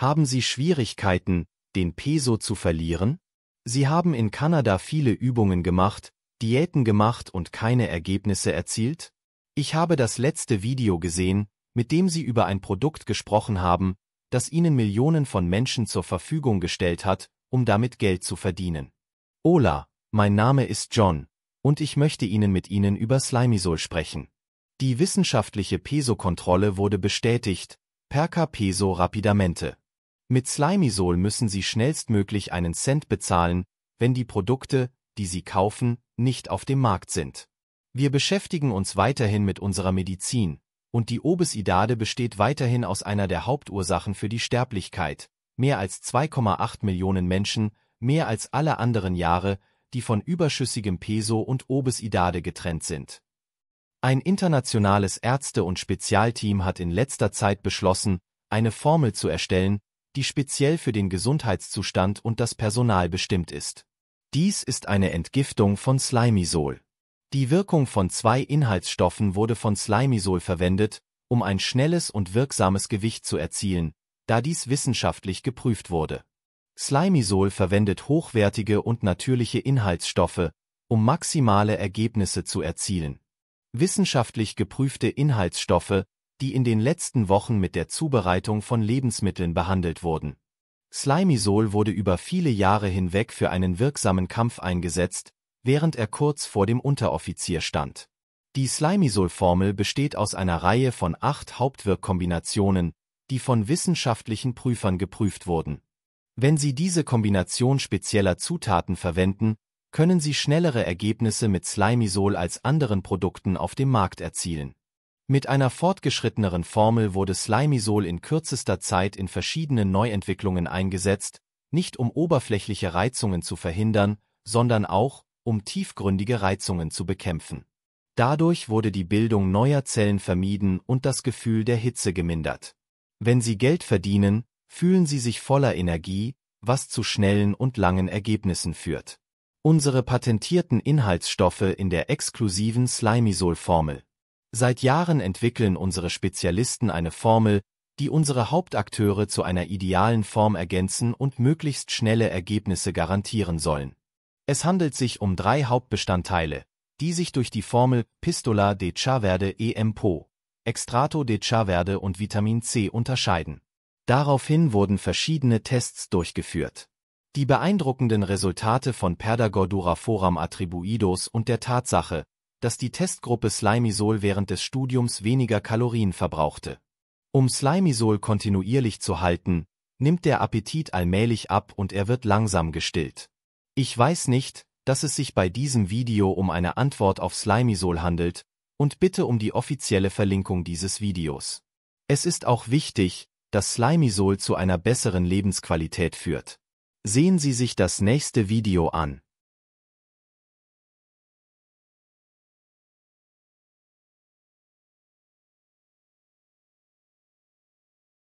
Haben Sie Schwierigkeiten, den Peso zu verlieren? Sie haben in Kanada viele Übungen gemacht, Diäten gemacht und keine Ergebnisse erzielt? Ich habe das letzte Video gesehen, mit dem Sie über ein Produkt gesprochen haben, das Ihnen Millionen von Menschen zur Verfügung gestellt hat, um damit Geld zu verdienen. Hola, mein Name ist John, und ich möchte Ihnen mit Ihnen über Slimisol sprechen. Die wissenschaftliche Peso-Kontrolle wurde bestätigt, Perca Peso Rapidamente. Mit Slimisol müssen Sie schnellstmöglich einen Cent bezahlen, wenn die Produkte, die Sie kaufen, nicht auf dem Markt sind. Wir beschäftigen uns weiterhin mit unserer Medizin, und die Obesidade besteht weiterhin aus einer der Hauptursachen für die Sterblichkeit. Mehr als 2,8 Millionen Menschen, mehr als alle anderen Jahre, die von überschüssigem Peso und Obesidade getrennt sind. Ein internationales Ärzte- und Spezialteam hat in letzter Zeit beschlossen, eine Formel zu erstellen, die speziell für den Gesundheitszustand und das Personal bestimmt ist. Dies ist eine Entgiftung von Slimisol. Die Wirkung von zwei Inhaltsstoffen wurde von Slimisol verwendet, um ein schnelles und wirksames Gewicht zu erzielen, da dies wissenschaftlich geprüft wurde. Slimisol verwendet hochwertige und natürliche Inhaltsstoffe, um maximale Ergebnisse zu erzielen. Wissenschaftlich geprüfte Inhaltsstoffe die in den letzten Wochen mit der Zubereitung von Lebensmitteln behandelt wurden. Slimisol wurde über viele Jahre hinweg für einen wirksamen Kampf eingesetzt, während er kurz vor dem Unteroffizier stand. Die slimisol formel besteht aus einer Reihe von acht Hauptwirkkombinationen, die von wissenschaftlichen Prüfern geprüft wurden. Wenn Sie diese Kombination spezieller Zutaten verwenden, können Sie schnellere Ergebnisse mit Slimisol als anderen Produkten auf dem Markt erzielen. Mit einer fortgeschritteneren Formel wurde Slimisol in kürzester Zeit in verschiedenen Neuentwicklungen eingesetzt, nicht um oberflächliche Reizungen zu verhindern, sondern auch, um tiefgründige Reizungen zu bekämpfen. Dadurch wurde die Bildung neuer Zellen vermieden und das Gefühl der Hitze gemindert. Wenn Sie Geld verdienen, fühlen Sie sich voller Energie, was zu schnellen und langen Ergebnissen führt. Unsere patentierten Inhaltsstoffe in der exklusiven slimisol formel Seit Jahren entwickeln unsere Spezialisten eine Formel, die unsere Hauptakteure zu einer idealen Form ergänzen und möglichst schnelle Ergebnisse garantieren sollen. Es handelt sich um drei Hauptbestandteile, die sich durch die Formel Pistola de Chaverde e EMPO, Extrato de Chaverde und Vitamin C unterscheiden. Daraufhin wurden verschiedene Tests durchgeführt. Die beeindruckenden Resultate von Perdagordura Forum attribuidos und der Tatsache, dass die Testgruppe Slimisol während des Studiums weniger Kalorien verbrauchte. Um Slimisol kontinuierlich zu halten, nimmt der Appetit allmählich ab und er wird langsam gestillt. Ich weiß nicht, dass es sich bei diesem Video um eine Antwort auf Slimisol handelt und bitte um die offizielle Verlinkung dieses Videos. Es ist auch wichtig, dass Slimisol zu einer besseren Lebensqualität führt. Sehen Sie sich das nächste Video an.